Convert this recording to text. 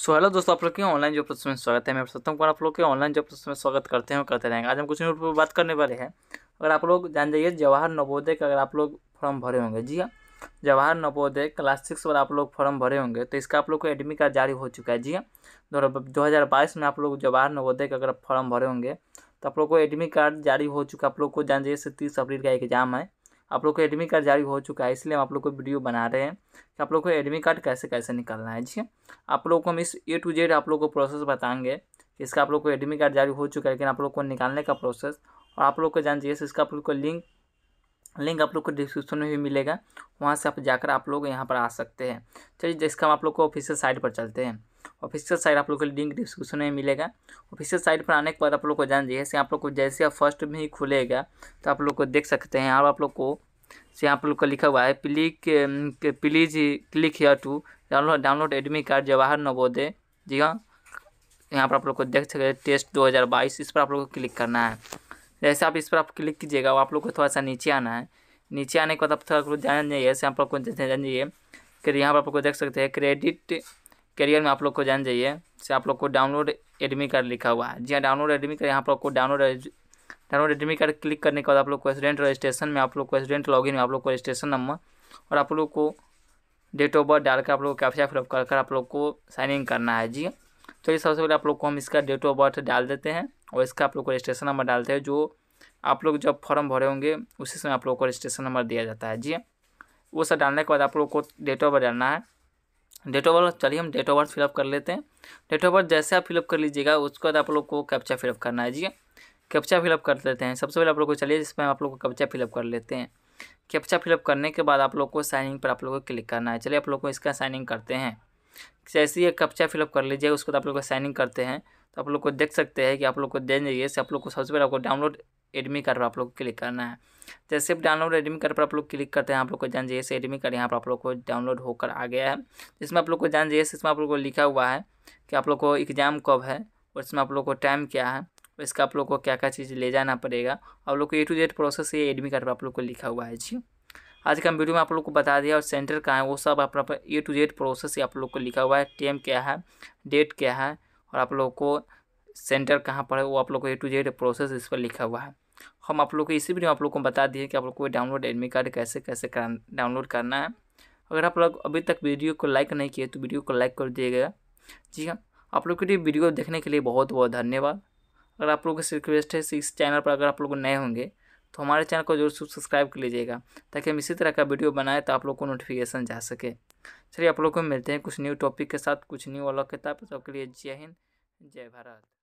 so hello दोस्तों आप लोग के ऑनलाइन जॉब प्रोसेस में स्वागत है मैं सत्यम कुमार आप लोग के ऑनलाइन जॉब प्रोसेस में स्वागत करते हैं करते रहेंगे आज हम कुछ पर बात करने वाले हैं अगर आप लोग जान जाइए जवाहर नवोदय का अगर आप लोग फॉर्म भरे होंगे जी हाँ जवाहर नवोदय क्लास सिक्स वाला आप लोग फॉर्म भरे होंगे तो इसका आप लोग को एडमिट कार्ड जारी हो चुका है जी हाँ दो हज़ार बाईस में आप लोग जवाहर नवोदय का अगर फॉर्म भरे होंगे तो आप लोग को एडमिट कार्ड जारी हो चुका आप लोग को जान जाइए तीस अप्रैल का एग्जाम है आप लोग को एडमिट कार्ड जारी हो चुका है इसलिए हम आप लोग को वीडियो बना रहे हैं कि आप लोग को एडमिट कार्ड कैसे कैसे निकालना है जी आप लोग को हम इस ए टू जेड आप लोग को प्रोसेस बताएंगे इसका आप लोग को एडमिट कार्ड जारी हो चुका है लेकिन आप लोग को निकालने का प्रोसेस और आप लोग को जान चाहिए इसका आप लोग को लिंक लिंक आप लोग को डिस्क्रिप्शन में भी मिलेगा वहाँ से आप जाकर आप लोग यहाँ पर आ सकते हैं चलिए जिसका हम आप लोग को ऑफिशियल साइट पर चलते हैं ऑफिशियल साइट आप लोग को लिंक डिस्क्रिप्शन में मिलेगा ऑफिशियल साइट पर आने के बाद आप लोग को जान जाइए से आप लोग को जैसे आप फर्स्ट में ही खुलेगा तो आप लोग को देख सकते हैं और आप लोग को से आप लोग का लिखा हुआ है प्लिक please click here to download download admit card Jawahar Navodaya जी हाँ यहाँ पर आप लोग को देख सकते हैं टेस्ट 2022 इस पर आप लोग को क्लिक करना है जैसे आप इस पर आप क्लिक कीजिएगा वो आप लोग को थोड़ा सा नीचे आना है नीचे आने के बाद आप थोड़ा जान जाइए ऐसे आप लोग को जान जाइए फिर यहाँ पर आप लोग को देख सकते हैं क्रेडिट करियर में आप लोग को जान जाइए से आप लोग को डाउनलोड एडमी कार्ड लिखा हुआ है जी हाँ डाउनलोड एडमी कार्ड यहाँ पर आपको download download admit card click करने के बाद आप लोग को स्टूडेंट रजिस्ट्रेशन में आप लोग को स्टूडेंट लॉगिन में आप लोग को रजिस्ट्रेशन नंबर और आप लोग को डेट ऑफ बर्थ डालकर आप लोग कैप्चा फिलअप कर कर आप लोग को साइन इन करना है जी तो ये सबसे पहले आप लोग को हम इसका डेट ऑफ बर्थ डाल देते हैं और इसका आप लोग को रजिस्ट्रेशन नंबर डालते हैं जो आप लोग जब फॉर्म भरे होंगे उसी समय आप लोग को रजिस्ट्रेशन नंबर दिया जाता है जी वो सब डालने के बाद आप लोग को डेट ऑफ बर्थ डालना है डेट ऑफ बर्थ चलिए हम डेट ऑफ बर्थ फिलअप कर लेते हैं डेट ऑफ बर्थ जैसे आप फिलअप कर लीजिएगा उसके बाद आप लोग को कैप्चा फिलअप करना है जी कैप्चा फिलअप कर लेते हैं सबसे पहले आप लोग को चलिए जिसमें आप लोग को कैप्चा फिलअप कर लेते हैं कैप्चा फिलअप करने के बाद आप लोग को साइनिंग पर आप लोग को क्लिक करना है चलिए आप लोग को इसका साइनिंग करते हैं जैसे ये कैप्चा फिलअप कर लीजिए उसके बाद आप लोग को साइनिंग करते हैं तो आप लोग को देख सकते हैं कि आप लोग को देने से आप लोग को सबसे पहले आपको डाउनलोड एडमी कार्ड पर आप लोग को क्लिक करना है जैसे आप डाउनलोड एडमिट कार्ड पर आप लोग क्लिक करते हैं आप लोग को जान जे एडमिट कार्ड यहाँ पर आप लोग को डाउनलोड होकर आ गया है इसमें आप लोग को जान जे इसमें आप लोग को लिखा हुआ है कि आप लोग को एग्ज़ाम कब है और इसमें आप लोग को टाइम क्या है और इसका आप लोग को क्या क्या चीज़ ले जाना पड़ेगा आप लोग को ए टू जेड प्रोसेस ये एडमिट कार्ड पर आप लोग को लिखा हुआ है जी आज का वीडियो में आप लोग को बता दिया और सेंटर कहाँ है वो सब अपना ए टू जेड प्रोसेस आप लोग को लिखा हुआ है टाइम क्या है डेट क्या है और आप लोग को सेंटर कहाँ पर है वो आप लोग को ए टू जेड प्रोसेस इस पर लिखा हुआ है हम आप लोग को इसी वीडियो आप लोग को बता दिए कि आप लोग को डाउनलोड एडमिट कार्ड कैसे कैसे कर, डाउनलोड करना है अगर आप लोग अभी तक वीडियो को लाइक नहीं किए तो वीडियो को लाइक कर दिएगा जी हाँ आप लोग के लिए वीडियो देखने के लिए बहुत बहुत धन्यवाद अगर आप लोगों से रिक्वेस्ट है इस चैनल पर अगर आप लोग नए होंगे तो हमारे चैनल को जरूर सब्सक्राइब कर लीजिएगा ताकि हम इसी तरह का वीडियो बनाए तो आप लोग को नोटिफिकेशन जा सके चलिए आप लोग को मिलते हैं कुछ न्यू टॉपिक के साथ कुछ न्यू अलग किताब सबके लिए जय हिंद जय भारत